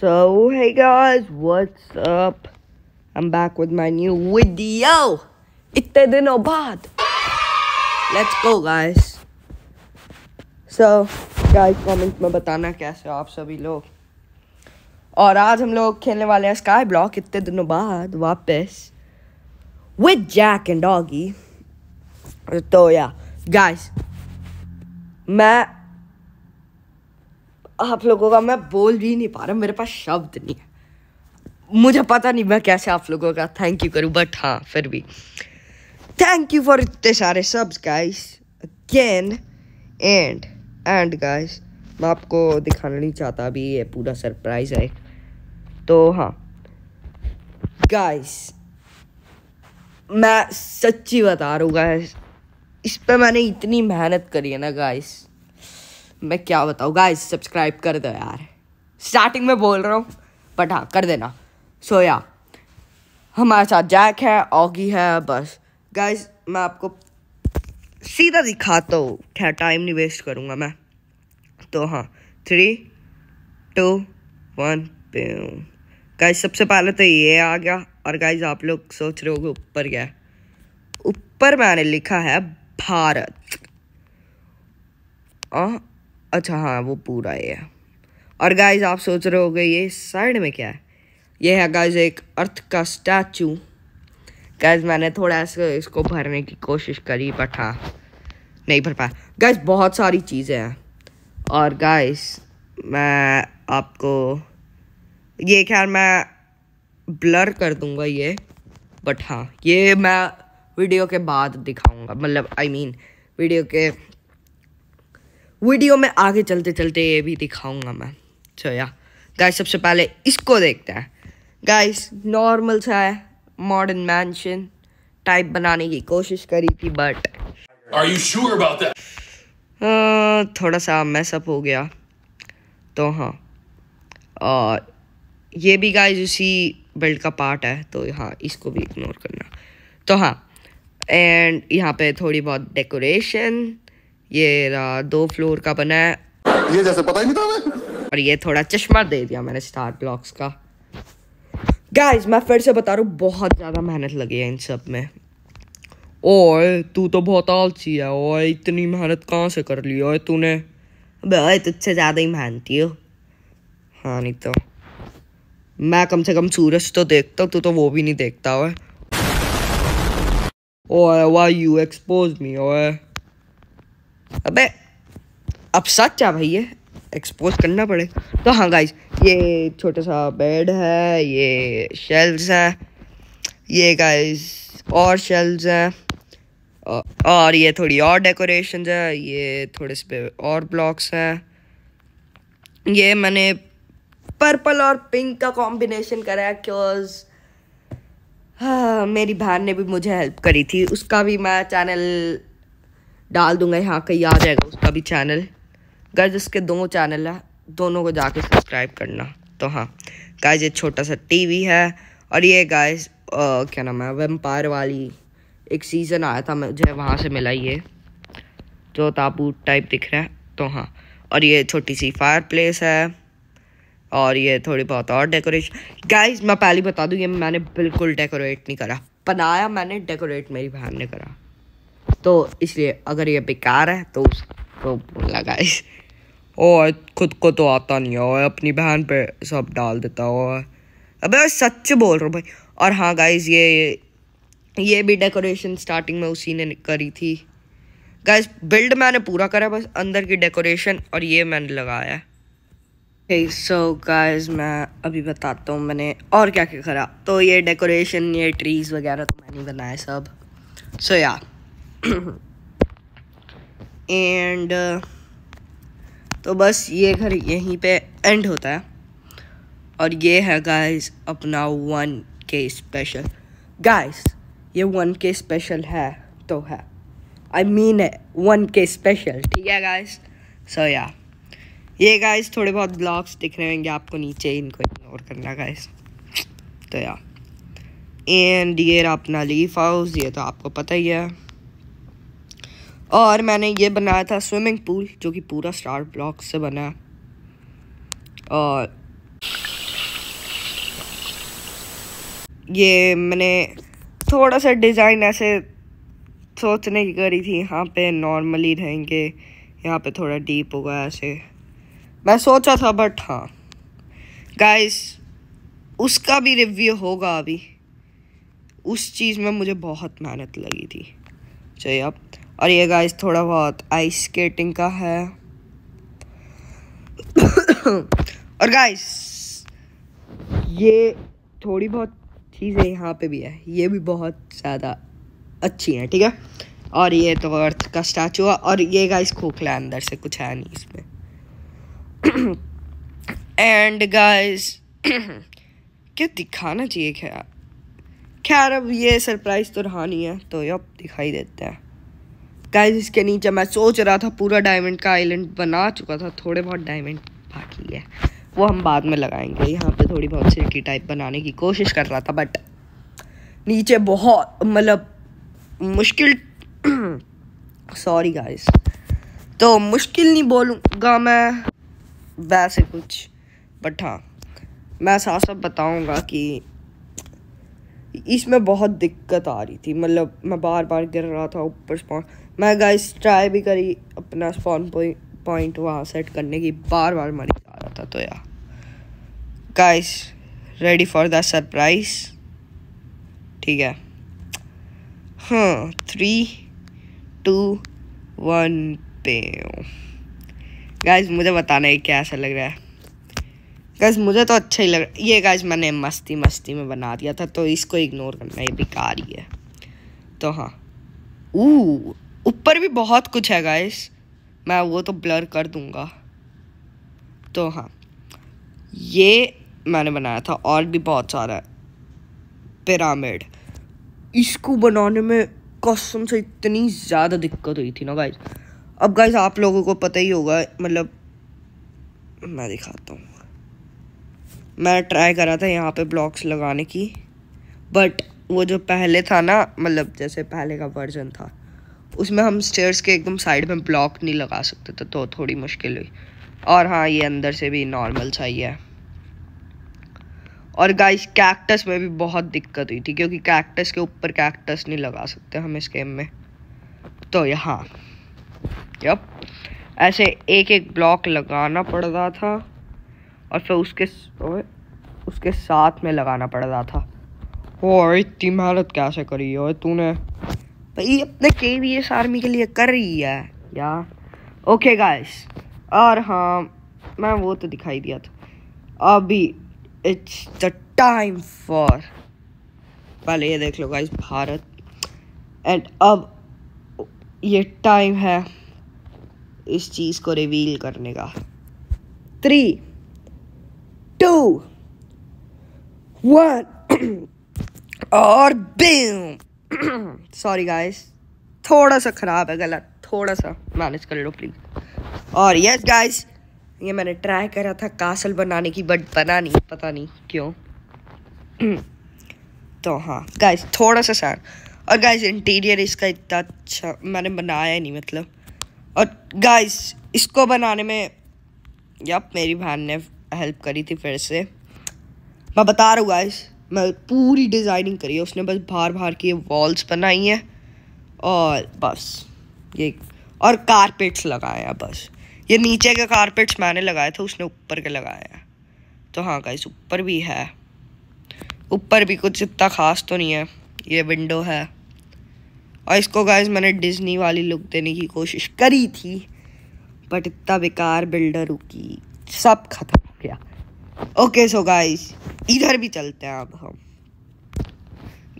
So, hey guys, what's up? I'm back with my new video. It's de no bad. Let's go, guys. So, guys, comment में बताना कैसे हो आप सभी लोग और आज हम लोग खेलने वाले Skyblock. स्काई ब्लॉक इतने दिनों बाद वापस विद जैक एंड डॉगी तो मैं आप लोगों का मैं बोल भी नहीं पा रहा मेरे पास शब्द नहीं है मुझे पता नहीं मैं कैसे आप लोगों का थैंक यू करूं बट हाँ फिर भी थैंक यू फॉर इतने सारे subs guys again and and guys मैं आपको दिखाना नहीं चाहता अभी ये पूरा सरप्राइज है तो हाँ गाइस मैं सच्ची बता रहा हूँ गाइस इस पर मैंने इतनी मेहनत करी है ना गाइस मैं क्या बताऊँ गाइस सब्सक्राइब कर दो यार स्टार्टिंग में बोल रहा हूँ बट हाँ कर देना सोया हमारे साथ जैक है ऑगी है बस गाइस मैं आपको सीधा दिखाता हूँ खैर टाइम नहीं वेस्ट करूँगा मैं तो हाँ थ्री टू वन पे गाइस सबसे पहले तो ये आ गया और गाइस आप लोग सोच रहे हो ऊपर क्या है ऊपर मैंने लिखा है भारत आ, हाँ, अच्छा हाँ वो पूरा ये है और गाइज आप सोच रहे होगे ये साइड में क्या है ये है गाइज एक अर्थ का स्टैचू गैज़ मैंने थोड़ा ऐसे इसको भरने की कोशिश करी बट हाँ नहीं भर पाया गैज बहुत सारी चीज़ें हैं और गाइज मैं आपको ये खैर मैं ब्लर कर दूंगा ये बट हाँ ये मैं वीडियो के बाद दिखाऊंगा मतलब आई मीन वीडियो के वीडियो में आगे चलते चलते ये भी दिखाऊंगा मैं चो या गाइस सबसे पहले इसको देखते हैं गाइस नॉर्मल सा है मॉडर्न मैंशन टाइप बनाने की कोशिश करी थी but Are you sure about that? Uh, थोड़ा सा मैसअप हो गया तो हाँ और ये भी गाइस उसी बिल्ड का पार्ट है तो हाँ इसको भी इग्नोर करना तो हाँ एंड यहाँ पे थोड़ी बहुत डेकोरेशन ये रहा दो फ्लोर का बना है ये जैसे पता ही नहीं था मैं और ये थोड़ा चश्मा दे दिया मैंने स्टार ब्लॉक्स का गाइस मैं फिर से बता रहा हूँ बहुत ज़्यादा मेहनत लगी है इन सब में ओए तू तो बहुत आलसी है ओए इतनी मेहनत कहाँ से कर ली ओए तूने अबे तुझसे ज़्यादा ही मेहनती हो हाँ नहीं तो मैं कम से कम सूरज तो देखता हूँ तू तो वो भी नहीं देखता ओए ओए वाई यू एक्सपोज मी ओए अबे अब सच आ भाई ये एक्सपोज करना पड़ेगा तो हाँ गाइज ये छोटा सा बेड है ये शेल्स है ये गाइज और शेल्स है और ये थोड़ी और डेकोरेशन है ये थोड़े से और ब्लॉक्स हैं ये मैंने पर्पल और पिंक का कॉम्बिनेशन करा है क्योज हाँ, मेरी बहन ने भी मुझे हेल्प करी थी उसका भी मैं चैनल डाल दूंगा यहाँ कहीं आ जाएगा उसका भी चैनल गर्ज उसके दोनों चैनल है दोनों को जाके सब्सक्राइब करना तो हाँ गाइज ये छोटा सा टीवी है और ये गाइज क्या नाम है वेम्पायर वाली एक सीज़न आया था मुझे वहाँ से मिला ये जो ताबूत टाइप दिख रहा है तो हाँ और ये छोटी सी फायर प्लेस है और ये थोड़ी बहुत और डेकोरेशन गाइज मैं पहले बता दूँ ये मैंने बिल्कुल डेकोरेट नहीं करा बनाया मैंने डेकोरेट मेरी बहन ने करा तो इसलिए अगर ये बेकार है तो उसको लगा इस ओ खुद को तो आता नहीं है अपनी बहन पे सब डाल देता हो अबे सच बोल रहा हूँ भाई और हाँ गाइज ये ये भी डेकोरेशन स्टार्टिंग में उसी ने करी थी गाइज बिल्ड मैंने पूरा करा बस अंदर की डेकोरेशन और ये मैंने लगाया सो गाइज मैं अभी बताता हूँ मैंने और क्या क्या करा तो ये डेकोरेशन ये ट्रीज़ वगैरह तो मैंने बनाया सब सो so, या yeah. एंड uh, तो बस ये घर यहीं पे एंड होता है और ये है गाइस अपना वन के स्पेशल गाइस ये वन के स्पेशल है तो है आई मीन है वन के स्पेशल ठीक है गाइस सो या ये गाइस थोड़े बहुत ब्लॉग्स दिख रहे होंगे आपको नीचे इनको इग्नोर करना गाइस तो या एंड ये रहा अपना लीफ हाउस ये तो आपको पता ही है और मैंने ये बनाया था स्विमिंग पूल जो कि पूरा स्टार ब्लॉक से बना और ये मैंने थोड़ा सा डिज़ाइन ऐसे सोचने की करी थी यहाँ पे नॉर्मली रहेंगे यहाँ पे थोड़ा डीप होगा ऐसे मैं सोचा था बट हाँ गाइस उसका भी रिव्यू होगा अभी उस चीज़ में मुझे बहुत मेहनत लगी थी चाहिए अब और ये गाइस थोड़ा बहुत आइस स्केटिंग का है और गाइस ये थोड़ी बहुत चीज़ें यहाँ पे भी है ये भी बहुत ज़्यादा अच्छी हैं ठीक है और ये तो अर्थ का स्टैचू है और ये गाइस खोखला अंदर से कुछ है नहीं इसमें एंड गाइस क्या दिखाना चाहिए क्या खैर अब ये सरप्राइज तो रहा नहीं है तो ये अब दिखाई देता है गाइज इसके नीचे मैं सोच रहा था पूरा डायमंड का आइलैंड बना चुका था थोड़े बहुत डायमंड बाकी है वो हम बाद में लगाएंगे यहाँ पे थोड़ी बहुत सिल्की टाइप बनाने की कोशिश कर रहा था बट नीचे बहुत मतलब मुश्किल सॉरी गाइस तो मुश्किल नहीं बोलूँगा मैं वैसे कुछ बट हाँ मैं साथ साफ बताऊँगा कि इसमें बहुत दिक्कत आ रही थी मतलब मैं बार बार गिर रहा था ऊपर से मैं गाइस ट्राई भी करी अपना स्पॉन पॉइंट वहाँ सेट करने की बार बार मरी आ रहा था तो यार guys ready for the surprise ठीक है हाँ थ्री टू वन पे गाइस मुझे बताना है क्या ऐसा लग रहा है गाइस मुझे तो अच्छा ही लग रहा ये गाइस मैंने मस्ती मस्ती में बना दिया था तो इसको इग्नोर करना ये बेकार ही है तो हाँ ऊ ऊपर भी बहुत कुछ है गाइस मैं वो तो ब्लर कर दूंगा तो हाँ ये मैंने बनाया था और भी बहुत सारा पिरामिड इसको बनाने में कसम से इतनी ज़्यादा दिक्कत हुई थी ना गाइज अब गाइज आप लोगों को पता ही होगा मतलब मैं दिखाता हूँ मैं ट्राई करा था यहाँ पे ब्लॉक्स लगाने की बट वो जो पहले था ना मतलब जैसे पहले का वर्जन था उसमें हम स्टेयर्स के एकदम साइड में ब्लॉक नहीं लगा सकते थे तो थोड़ी मुश्किल हुई और हाँ ये अंदर से भी नॉर्मल सा ही है और गाइस कैक्टस में भी बहुत दिक्कत हुई थी क्योंकि कैक्टस के ऊपर कैक्टस नहीं लगा सकते हम इस गेम में तो यहाँ यप ऐसे एक एक ब्लॉक लगाना पड़ रहा था और फिर उसके उसके साथ में लगाना पड़ रहा था वो इतनी मेहनत कैसे करी और तूने भाई अपने के वी एस आर्मी के लिए कर रही है यार ओके गाइस और हाँ मैं वो तो दिखाई दिया था अभी इट्स द टाइम फॉर पहले ये देख लो गाइस भारत एंड अब ये टाइम है इस चीज़ को रिवील करने का थ्री टू वन और बीम सॉरी गाइस थोड़ा सा ख़राब है गला थोड़ा सा मैनेज कर लो प्लीज़ और यस yes, गाइस ये मैंने ट्राई करा था कासल बनाने की बट बना नहीं पता नहीं क्यों तो हाँ गाइस थोड़ा सा सैड और गाइस इंटीरियर इसका इतना अच्छा मैंने बनाया नहीं मतलब और गाइस इसको बनाने में यप मेरी बहन ने हेल्प करी थी फिर से मैं बता रहा हूँ गाइस मैं पूरी डिज़ाइनिंग करी है उसने बस बाहर बाहर की वॉल्स बनाई हैं और बस ये और कारपेट्स लगाया बस ये नीचे के कारपेट्स मैंने लगाए थे उसने ऊपर के लगाया तो हाँ का ऊपर भी है ऊपर भी कुछ इतना ख़ास तो नहीं है ये विंडो है और इसको गाइज मैंने डिज्नी वाली लुक देने की कोशिश करी थी बट इतना बेकार बिल्डर रुकी सब ख़त्म हो गया ओके सो गाइस इधर भी चलते हैं अब हम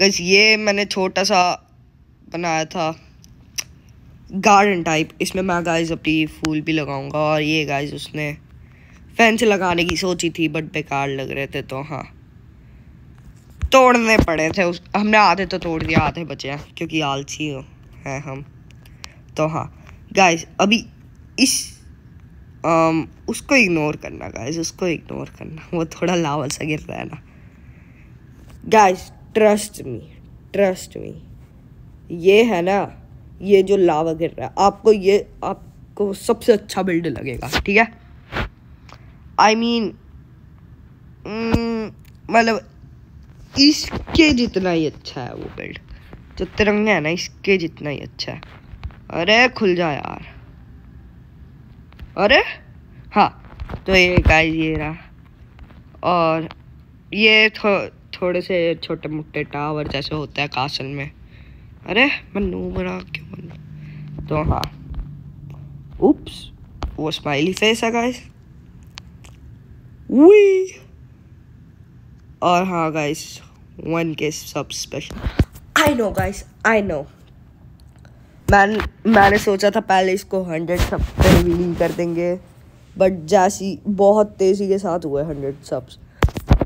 गाइस ये मैंने छोटा सा बनाया था गार्डन टाइप इसमें मैं गाइस अपनी फूल भी लगाऊंगा और ये गाइस उसने फेंस लगाने की सोची थी बट बेकार लग रहे थे तो हाँ तोड़ने पड़े थे उस हमने आधे तो तोड़ दिया आधे बचे हैं क्योंकि आलसी हो हैं हम तो हाँ गाइस अभी इस um, उसको इग्नोर करना गाइज उसको इग्नोर करना वो थोड़ा लावल सा गिर रहा है ना guys trust me trust me ये है ना ये जो लावा गिर रहा है आपको ये आपको सबसे अच्छा बिल्ड लगेगा ठीक है आई मीन mm, मतलब इसके जितना ही अच्छा है वो बिल्ड जो तिरंगा है ना इसके जितना ही अच्छा है अरे खुल जा यार अरे हाँ तो ये गाइस ये रहा और ये थो, थोड़े से छोटे मोटे टावर जैसे होता है कासल में अरे मैं नू बना क्यों बन तो हाँ उप्स वो स्माइली फेस है गाइस वी और हाँ गाइस वन के सब special I know guys I know मैं मैंने सोचा था पहले इसको हंड्रेड सब्स पे रिलीज कर देंगे बट जैसी बहुत तेज़ी के साथ हुए हंड्रेड सब्स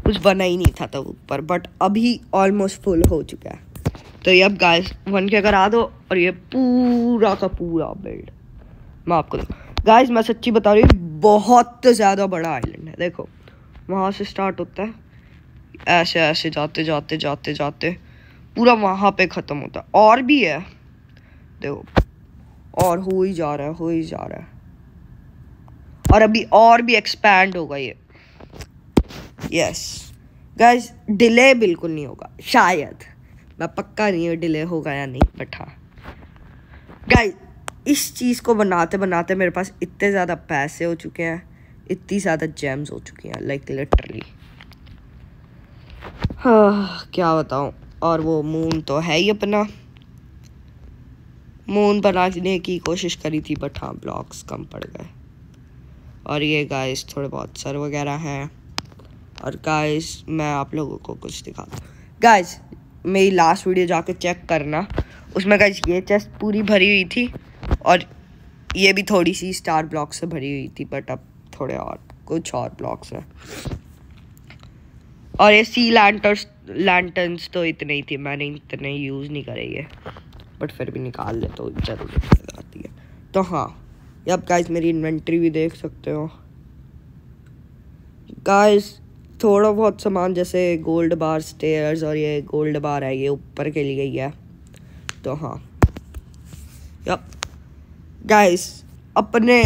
कुछ बना ही नहीं था तब ऊपर बट अभी ऑलमोस्ट फुल हो चुका है तो ये अब गाइस वन के करा दो और ये पूरा का पूरा बिल्ड मैं आपको दूँ गाइस मैं सच्ची बता रही हूँ बहुत ज़्यादा बड़ा आइलैंड है देखो वहाँ से स्टार्ट होता है ऐसे ऐसे जाते जाते जाते जाते पूरा वहाँ पे ख़त्म होता है और भी है देखो और हो ही जा रहा है हो ही जा रहा है और अभी और भी एक्सपैंड होगा ये यस गाइस डिले बिल्कुल नहीं होगा शायद मैं पक्का नहीं हूँ डिले होगा या नहीं बैठा हाँ। गाइस इस चीज़ को बनाते बनाते मेरे पास इतने ज़्यादा पैसे हो चुके हैं इतनी ज़्यादा जैम्स हो चुकी हैं लाइक लिटरली हाँ क्या बताऊँ और वो मून तो है ही अपना मून बनाने की कोशिश करी थी बट हाँ ब्लॉक्स कम पड़ गए और ये गाइस थोड़े बहुत सर वगैरह हैं और गाइस मैं आप लोगों को कुछ दिखाता हूँ गाइस मेरी लास्ट वीडियो जाके चेक करना उसमें गाइस ये चेस्ट पूरी भरी हुई थी और ये भी थोड़ी सी स्टार ब्लॉक से भरी हुई थी बट अब थोड़े और कुछ और ब्लॉक्स हैं और ये सी लैंटर्स लैंटर्स तो इतने ही थे मैंने इतने यूज़ नहीं करे ये बट फिर भी निकाल ले तो ज़रूरत आती है तो हाँ ये आप गाइस मेरी इन्वेंट्री भी देख सकते हो गाइस थोड़ा बहुत सामान जैसे गोल्ड बार स्टेयर्स और ये गोल्ड बार है ये ऊपर के लिए ही है तो हाँ यप गाइस अपने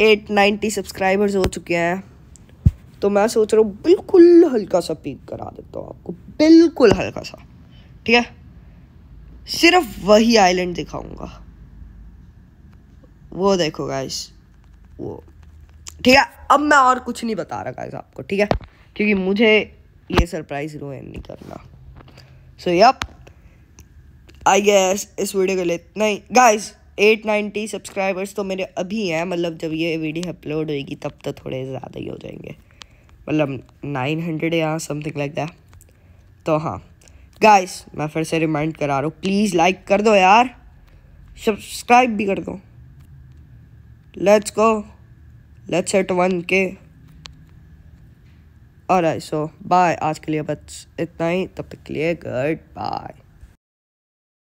890 सब्सक्राइबर्स हो चुके हैं तो मैं सोच रहा हूँ बिल्कुल हल्का सा पीक करा देता हूँ आपको बिल्कुल हल्का सा ठीक है सिर्फ वही आइलैंड दिखाऊंगा वो देखो गाइस वो ठीक है अब मैं और कुछ नहीं बता रहा गाइस आपको ठीक है क्योंकि मुझे ये सरप्राइज रूएन नहीं करना सो यप आई गेस इस वीडियो के लिए नहीं गाइस 890 सब्सक्राइबर्स तो मेरे अभी हैं मतलब जब ये वीडियो अपलोड होगी तब तो थोड़े ज़्यादा ही हो जाएंगे मतलब 900 या समथिंग लाइक दैट तो हाँ गाइस मैं फिर से रिमाइंड करा रहा हूँ प्लीज़ लाइक कर दो यार सब्सक्राइब भी कर दो let's go let's at one K और सो बाय आज के लिए बस इतना ही तब तक के लिए गुड बाय